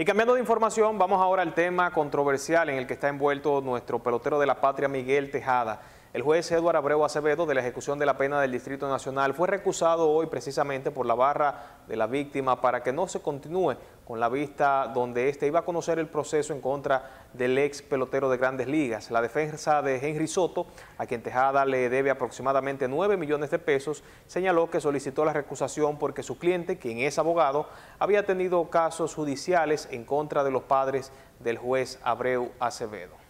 Y cambiando de información, vamos ahora al tema controversial en el que está envuelto nuestro pelotero de la patria, Miguel Tejada. El juez Eduardo Abreu Acevedo de la ejecución de la pena del Distrito Nacional fue recusado hoy precisamente por la barra de la víctima para que no se continúe con la vista donde éste iba a conocer el proceso en contra del ex pelotero de grandes ligas. La defensa de Henry Soto, a quien Tejada le debe aproximadamente 9 millones de pesos, señaló que solicitó la recusación porque su cliente, quien es abogado, había tenido casos judiciales en contra de los padres del juez Abreu Acevedo.